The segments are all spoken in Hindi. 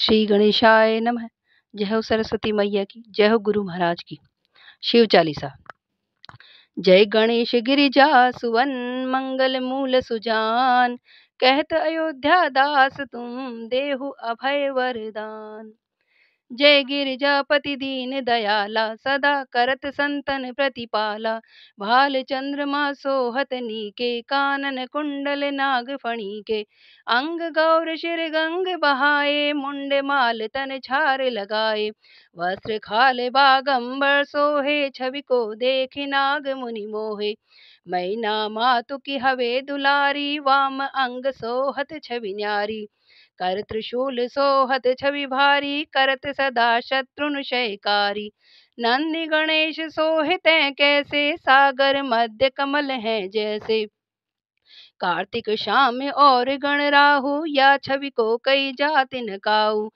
श्री गणेशाय नमः जय हो सरस्वती मैया की जय हो गुरु महाराज की शिव चालीसा जय गणेश गिरिजा सुवन मंगल मूल सुजान कहत अयोध्या दास तुम देहु अभय वरदान जय गिरिजापति दीन दयाला सदा करत संतन प्रतिपाला भाल चंद्रमा सोहत नीके कानन कुंडल नाग फणीके अंग गौर शिर गंग बहाए मुंड माल तन छार लगाए वस्त्र खाल बागंबर सोहे छवि को देख नाग मुनि मोहे मैना मातु की हवे दुलारी वाम अंग सोहत छवि न्यारी कर त्रिशूल सोहत छवि भारी करत सदा शत्रुन शयकारी नंदी गणेश सोहित कैसे सागर मध्य कमल है जैसे कार्तिक श्याम और गण राहु या छवि को कई जाति न काऊ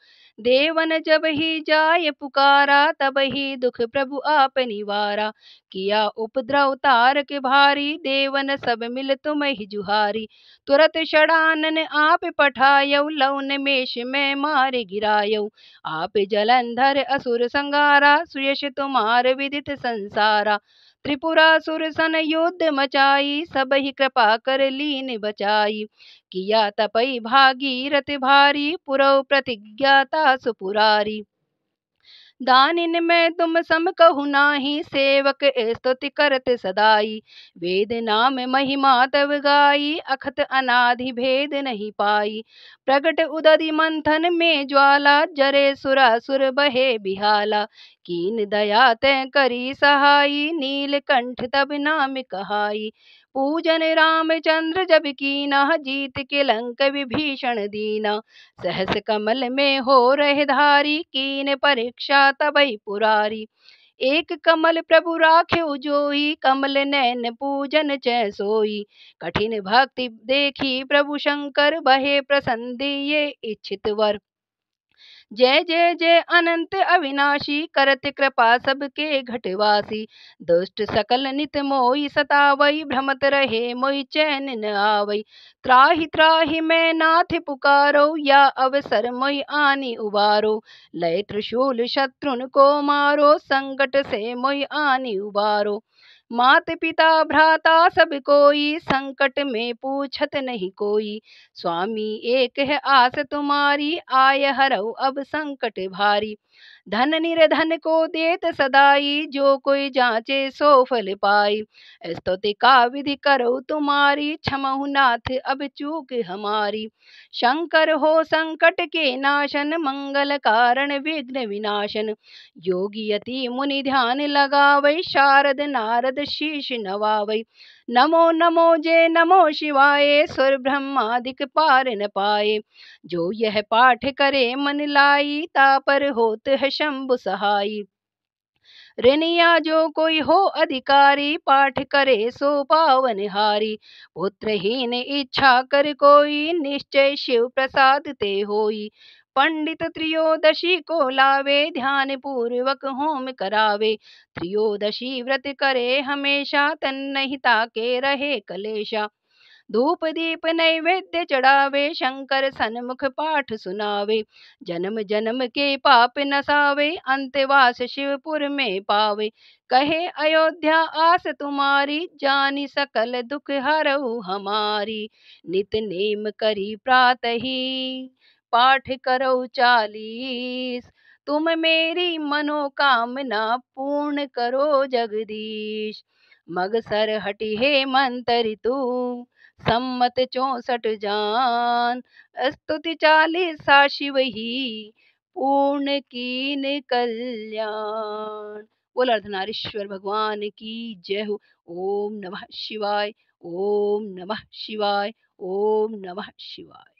देवन जब ही जाय पुकारा तब ही दुख प्रभु आप निवारा किया उपद्रव तार के भारी देवन सब मिल तुम ही जुहारी तुरत षडानन आप पठाय लौन मेष में मार गिराय आप जलंधर असुर संगारा सुयश तुम्हार विदित संसारा सुर सन युद्ध मचाई सब ही कृपा कर लीन बचाई किया तपई भागीरथ भारी पुरौ प्रतिज्ञाता सुपुरारी दान इन में तुम सम कहु नाही सेवक स्तुति करत सदाई वेद नाम महिमा तब गाई अखत अनाधि भेद नहीं पाई प्रगट उदधि मंथन में ज्वाला जरे सुरा सुर बहे बिहाला कीन दया तय करी सहाई नील कंठ तब नाम कहाई पूजन रामचंद्र जब नह जीत के लंक विभीषण दीना सहस कमल में हो रहे धारी कीन परीक्षा तबई पुरारी एक कमल प्रभु राखे उजोई कमल नैन पूजन चय सोई कठिन भक्ति देखी प्रभु शंकर बहे प्रसन्न दिए इच्छित वर जय जय जय अनंत अविनाशी करत कृपा सबके घटवासी दुष्ट सकल नित मोई सतावई भ्रमत रहे मोई चैन न आवई त्राहि त्राहि मैं नाथ पुकारो या अवसर मोई आनी उबारो लय त्रिशूल शत्रुन को मारो संकट से मोई आनी उबारो मात पिता भ्राता सब कोई संकट में पूछत नहीं कोई स्वामी एक है आस तुम्हारी आय हरऊ अब संकट भारी धन निर्धन को देत सदाई जो कोई जाचे सो फल पाई स्तुति का विधि करो तुम्हारी क्षमु नाथ अब चूक हमारी शंकर हो संकट के नाशन मंगल कारण विघ्न विनाशन योगी अति मुनि ध्यान लगावै शारद नारद शीश नवावै नमो नमो जय नमो शिवाय सुर ब्रह्मादिक पार न पाए जो यह पाठ करे मन लाई तापर होत है शंभु सहाई ऋणिया जो कोई हो अधिकारी पाठ करे सो पावन हारी पुत्रहीन इच्छा कर कोई निश्चय शिव प्रसाद ते होई पंडित त्रियोदशी को लावे ध्यान पूर्वक होम करावे त्रियोदशी व्रत करे हमेशा तन्नहिता के रहे कलेशा धूप दीप नैवेद्य चढ़ावे शंकर सन्मुख पाठ सुनावे जन्म जन्म के पाप नसावे अंतवास शिवपुर में पावे कहे अयोध्या आस तुम्हारी जानी सकल दुख हरऊ हमारी नित नेम करी प्रात ही पाठ करो चालीस तुम मेरी मनोकामना पूर्ण करो जगदीश मग सर हटि हे तू सम्मत चौसठ जान स्तुति चालीसा शिव ही पूर्ण कीन कल्याण बोल अर्धनारीश्वर भगवान की जय हो ओम नमः शिवाय ओम नमः शिवाय ओम नमः शिवाय